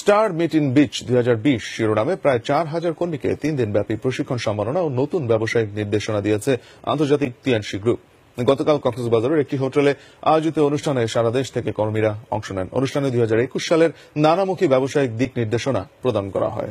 star meet in beach দুই শিরোনামে প্রায় চার হাজার কর্মীকে তিন দিনব্যাপী প্রশিক্ষণ সম্মাননা ও নতুন ব্যবসায়িক নির্দেশনা দিয়েছে আন্তর্জাতিক টিএনসি গ্রুপ গতকাল কক্সবাজারের একটি হোটেলে আয়োজিত অনুষ্ঠানে সারা দেশ থেকে কর্মীরা অংশ নেন অনুষ্ঠানে দুই সালের নানামুখী ব্যবসায়িক দিক নির্দেশনা প্রদান করা হয়